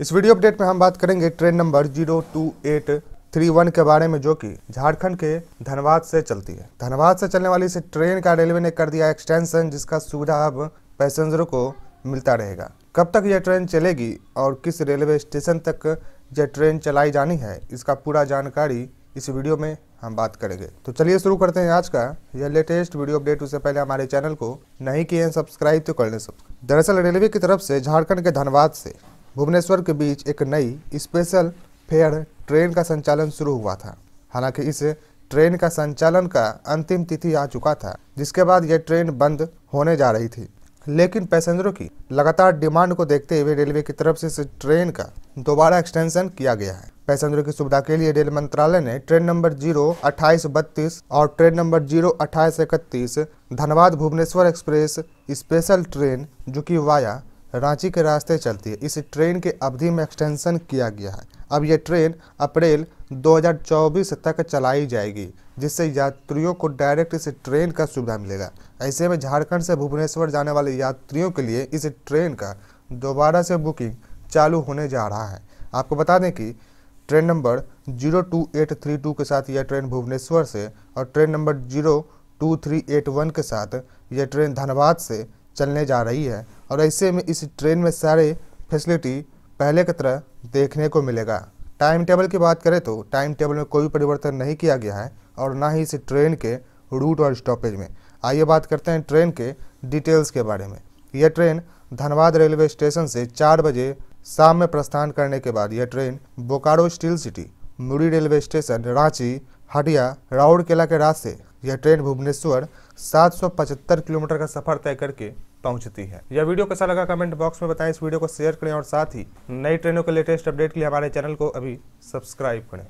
इस video update में हम बात करेंगे train number zero two eight three one के बारे में जो कि झारखंड के धनबाद से चलती है धनबाद से चलने वाली इस ट्रेन का रेलवे ने कर दिया एक्सटेंशन जिसका सुविधा अब पैसेंजरों को मिलता रहेगा कब तक यह ट्रेन चलेगी और किस रेलवे स्टेशन तक यह ट्रेन चलाई जानी है इसका पूरा जानकारी इस वीडियो में हम बात करेंगे तो चलिए शुरू करते हैं आज का यह लेटेस्ट वीडियो अपडेट उससे पहले हमारे चैनल को नहीं किए हैं सब्सक्राइब तो कर लें सब दरअसल रेलवे की तरफ से झारखंड के धनबाद से भुवनेश्वर के बीच एक नई स्पेशल फेयर ट्रेन का संचालन शुरू हुआ था हालांकि इस ट्रेन का संचालन का अंतिम तिथि आ चुका था जिसके बाद यह ट्रेन बंद होने जा रही थी लेकिन पैसेंजरों की लगातार डिमांड को देखते हुए रेलवे की तरफ से इस ट्रेन का दोबारा एक्सटेंशन किया गया है पैसेंजरों की सुविधा के लिए रेल मंत्रालय ने ट्रेन नंबर जीरो अट्ठाईस बत्तीस और ट्रेन नंबर जीरो अट्ठाईस इकतीस Dhanbad Bhubaneswar express special train जो कि वाया रांची के रास्ते चलती है इस ट्रेन के अवधि में एक्सटेंशन किया गया है अब यह ट्रेन अप्रैल 2024 तक चलाई जाएगी जिससे यात्रियों को डायरेक्ट इस ट्रेन का सुविधा मिलेगा ऐसे में झारखंड से भुवनेश्वर जाने वाले यात्रियों के लिए इस ट्रेन का दोबारा से बुकिंग चालू होने जा रहा है आपको बता दें कि train number zero two eight three two के साथ यह ट्रेन भुवनेश्वर से और train number zero two three eight one के साथ यह ट्रेन धनबाद से चलने जा रही है और ऐसे में इस ट्रेन में सारे फैसिलिटी पहले की तरह देखने को मिलेगा टाइम टेबल की बात करें तो टाइम टेबल में कोई परिवर्तन नहीं किया गया है और ना ही इस ट्रेन के रूट और स्टॉपेज में आइए बात करते हैं ट्रेन के डिटेल्स के बारे में यह ट्रेन धनबाद रेलवे स्टेशन से चार बजे शाम में प्रस्थान करने के बाद यह train Bokaro steel city Muri railway station Ranchi Hatia Rourkela के रास्ते यह ट्रेन भुवनेश्वर 775 किलोमीटर का सफर तय करके पहुंचती है यह वीडियो कैसा लगा कमेंट बॉक्स में बताएं इस वीडियो को शेयर करें और साथ ही नई ट्रेनों के लेटेस्ट अपडेट के लिए हमारे चैनल को अभी सब्सक्राइब करें